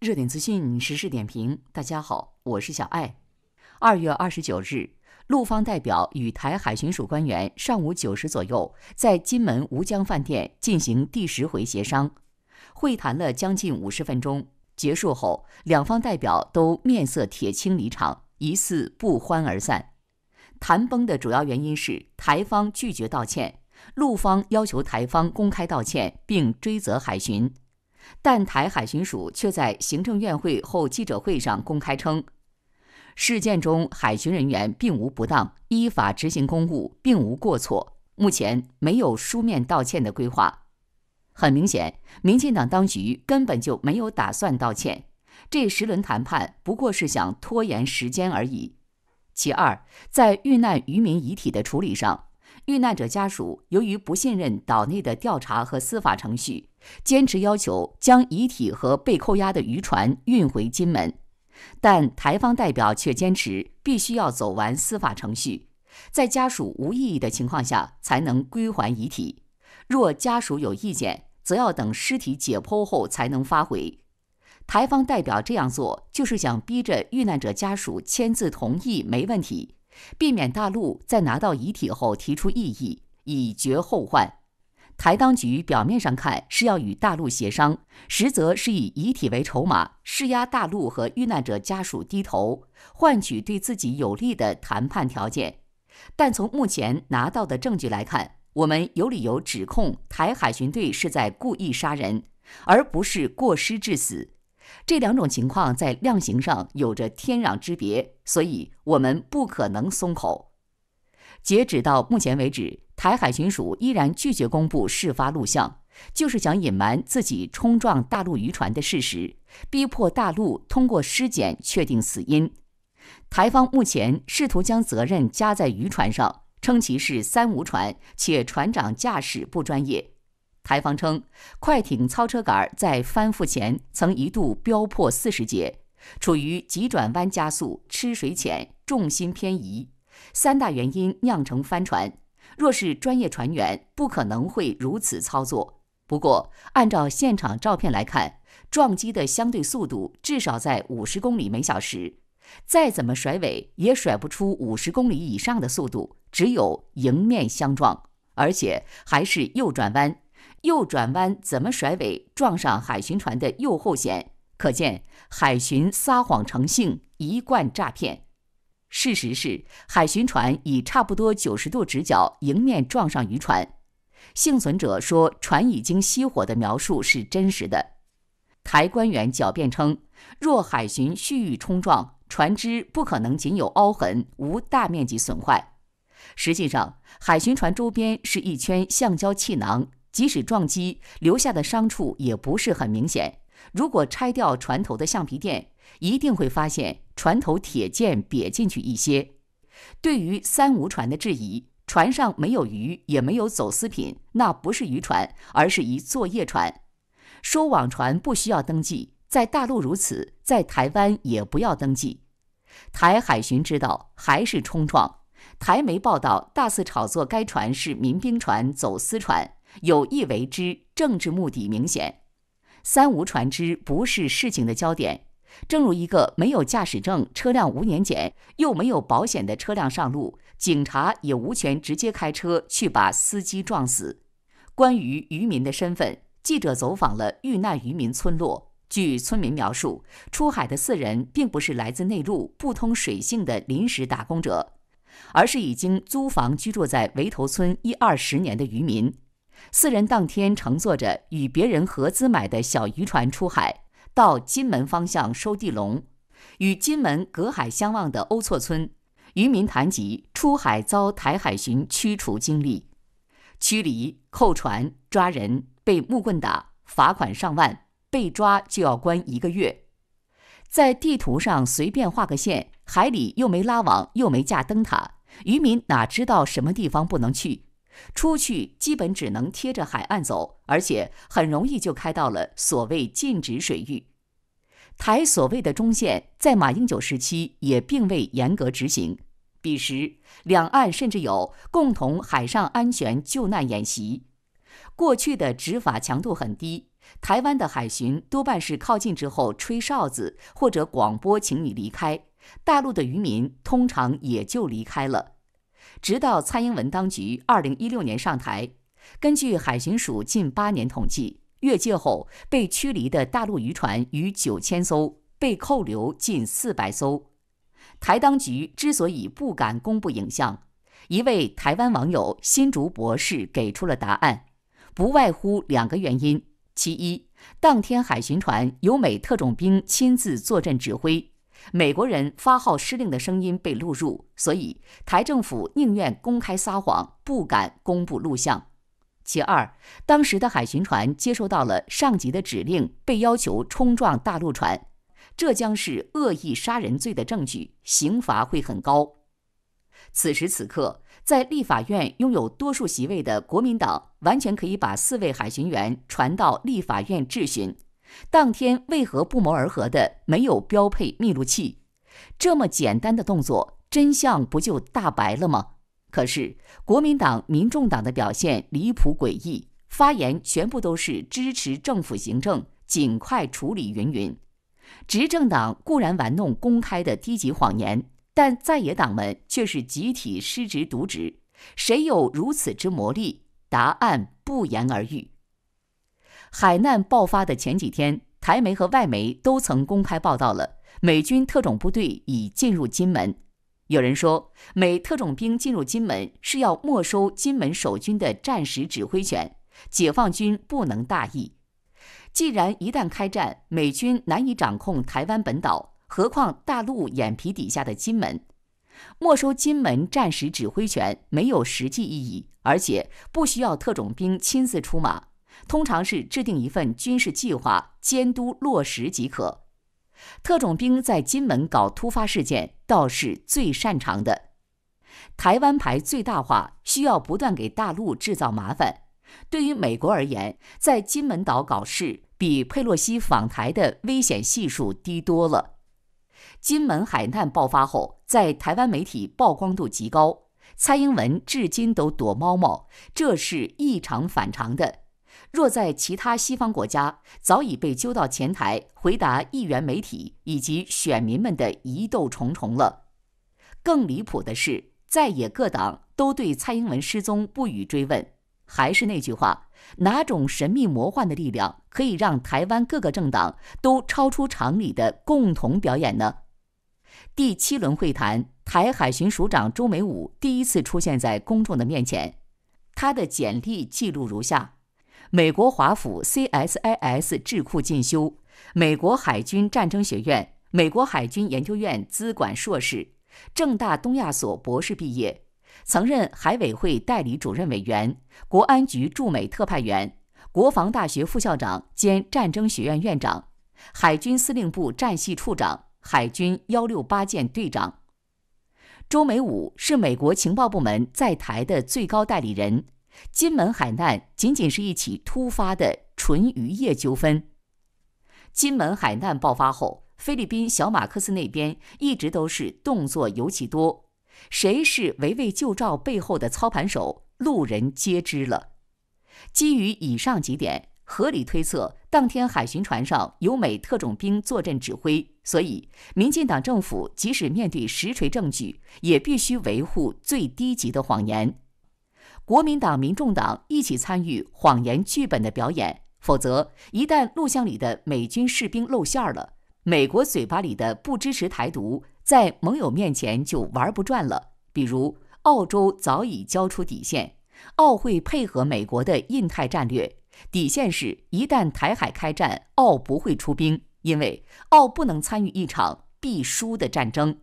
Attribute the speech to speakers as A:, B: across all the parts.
A: 热点资讯、时事点评，大家好，我是小艾。二月二十九日，陆方代表与台海巡署官员上午九时左右在金门吴江饭店进行第十回协商，会谈了将近五十分钟。结束后，两方代表都面色铁青离场，疑似不欢而散。谈崩的主要原因是台方拒绝道歉，陆方要求台方公开道歉并追责海巡。但台海巡署却在行政院会后记者会上公开称，事件中海巡人员并无不当，依法执行公务并无过错。目前没有书面道歉的规划。很明显，民进党当局根本就没有打算道歉，这十轮谈判不过是想拖延时间而已。其二，在遇难渔民遗体的处理上，遇难者家属由于不信任岛内的调查和司法程序。坚持要求将遗体和被扣押的渔船运回金门，但台方代表却坚持必须要走完司法程序，在家属无异议的情况下才能归还遗体。若家属有意见，则要等尸体解剖后才能发回。台方代表这样做，就是想逼着遇难者家属签字同意，没问题，避免大陆在拿到遗体后提出异议，以绝后患。台当局表面上看是要与大陆协商，实则是以遗体为筹码，施压大陆和遇难者家属低头，换取对自己有利的谈判条件。但从目前拿到的证据来看，我们有理由指控台海巡队是在故意杀人，而不是过失致死。这两种情况在量刑上有着天壤之别，所以我们不可能松口。截止到目前为止，台海巡署依然拒绝公布事发录像，就是想隐瞒自己冲撞大陆渔船的事实，逼迫大陆通过尸检确定死因。台方目前试图将责任加在渔船上，称其是三无船，且船长驾驶不专业。台方称，快艇操车杆在翻覆前曾一度飙破四十节，处于急转弯加速、吃水浅、重心偏移。三大原因酿成翻船，若是专业船员，不可能会如此操作。不过，按照现场照片来看，撞击的相对速度至少在五十公里每小时，再怎么甩尾也甩不出五十公里以上的速度，只有迎面相撞，而且还是右转弯。右转弯怎么甩尾撞上海巡船的右后舷？可见海巡撒谎成性，一贯诈骗。事实是，海巡船以差不多九十度直角迎面撞上渔船。幸存者说船已经熄火的描述是真实的。台官员狡辩称，若海巡蓄意冲撞，船只不可能仅有凹痕，无大面积损坏。实际上，海巡船周边是一圈橡胶气囊，即使撞击留下的伤处也不是很明显。如果拆掉船头的橡皮垫，一定会发现船头铁件瘪进去一些。对于三无船的质疑，船上没有鱼，也没有走私品，那不是渔船，而是一作业船。说网船不需要登记，在大陆如此，在台湾也不要登记。台海巡知道还是冲撞。台媒报道大肆炒作该船是民兵船、走私船，有意为之，政治目的明显。三无船只不是事情的焦点，正如一个没有驾驶证、车辆无年检又没有保险的车辆上路，警察也无权直接开车去把司机撞死。关于渔民的身份，记者走访了遇难渔民村落，据村民描述，出海的四人并不是来自内陆不通水性的临时打工者，而是已经租房居住在围头村一二十年的渔民。四人当天乘坐着与别人合资买的小渔船出海，到金门方向收地笼。与金门隔海相望的欧厝村渔民谈及出海遭台海巡驱除经历：驱离、扣船、抓人、被木棍打、罚款上万，被抓就要关一个月。在地图上随便画个线，海里又没拉网，又没架灯塔，渔民哪知道什么地方不能去？出去基本只能贴着海岸走，而且很容易就开到了所谓禁止水域。台所谓的中线在马英九时期也并未严格执行，彼时两岸甚至有共同海上安全救难演习。过去的执法强度很低，台湾的海巡多半是靠近之后吹哨子或者广播请你离开，大陆的渔民通常也就离开了。直到蔡英文当局二零一六年上台，根据海巡署近八年统计，越界后被驱离的大陆渔船逾九千艘，被扣留近四百艘。台当局之所以不敢公布影像，一位台湾网友新竹博士给出了答案，不外乎两个原因：其一，当天海巡船由美特种兵亲自坐镇指挥。美国人发号施令的声音被录入，所以台政府宁愿公开撒谎，不敢公布录像。其二，当时的海巡船接收到了上级的指令，被要求冲撞大陆船，这将是恶意杀人罪的证据，刑罚会很高。此时此刻，在立法院拥有多数席位的国民党，完全可以把四位海巡员传到立法院质询。当天为何不谋而合的没有标配密录器？这么简单的动作，真相不就大白了吗？可是国民党、民众党的表现离谱诡异，发言全部都是支持政府行政，尽快处理云云。执政党固然玩弄公开的低级谎言，但在野党们却是集体失职渎职。谁有如此之魔力？答案不言而喻。海难爆发的前几天，台媒和外媒都曾公开报道了美军特种部队已进入金门。有人说，美特种兵进入金门是要没收金门守军的战时指挥权，解放军不能大意。既然一旦开战，美军难以掌控台湾本岛，何况大陆眼皮底下的金门，没收金门战时指挥权没有实际意义，而且不需要特种兵亲自出马。通常是制定一份军事计划，监督落实即可。特种兵在金门搞突发事件倒是最擅长的。台湾牌最大化需要不断给大陆制造麻烦。对于美国而言，在金门岛搞事比佩洛西访台的危险系数低多了。金门海难爆发后，在台湾媒体曝光度极高，蔡英文至今都躲猫猫，这是异常反常的。若在其他西方国家，早已被揪到前台回答议员、媒体以及选民们的疑窦重重了。更离谱的是，在野各党都对蔡英文失踪不予追问。还是那句话，哪种神秘魔幻的力量可以让台湾各个政党都超出常理的共同表演呢？第七轮会谈，台海巡署长周美武第一次出现在公众的面前，他的简历记录如下。美国华府 CSIS 智库进修，美国海军战争学院、美国海军研究院资管硕士，正大东亚所博士毕业，曾任海委会代理主任委员、国安局驻美特派员、国防大学副校长兼战争学院院长、海军司令部战系处长、海军幺六八舰队长。周美武是美国情报部门在台的最高代理人。金门海难仅仅是一起突发的纯渔业纠纷。金门海难爆发后，菲律宾小马克思那边一直都是动作尤其多。谁是围魏救赵背后的操盘手，路人皆知了。基于以上几点，合理推测，当天海巡船上有美特种兵坐镇指挥，所以民进党政府即使面对实锤证据，也必须维护最低级的谎言。国民党、民众党一起参与谎言剧本的表演，否则一旦录像里的美军士兵露馅了，美国嘴巴里的不支持台独在盟友面前就玩不转了。比如，澳洲早已交出底线，澳会配合美国的印太战略，底线是一旦台海开战，澳不会出兵，因为澳不能参与一场必输的战争。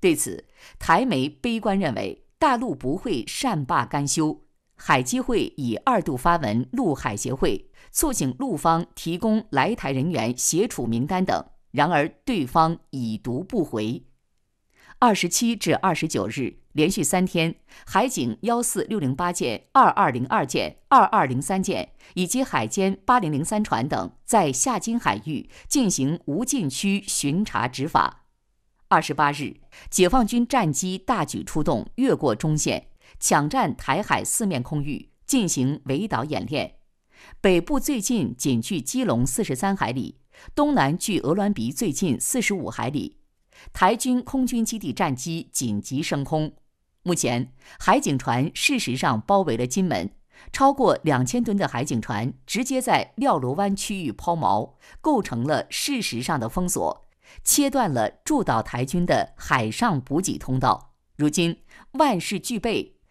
A: 对此，台媒悲观认为，大陆不会善罢甘休。海基会已二度发文陆海协会，促请陆方提供来台人员协处名单等，然而对方已读不回。二十七至二十九日，连续三天，海警幺四六零八舰、二二零二舰、二二零三舰以及海监八零零三船等在夏津海域进行无禁区巡查执法。二十八日，解放军战机大举出动，越过中线。抢占台海四面空域进行围岛演练，北部最近仅距基隆四十三海里，东南距鹅銮鼻最近四十五海里，台军空军基地战机紧急升空。目前，海警船事实上包围了金门，超过两千吨的海警船直接在廖罗湾区域抛锚，构成了事实上的封锁，切断了驻岛台军的海上补给通道。如今，万事俱备。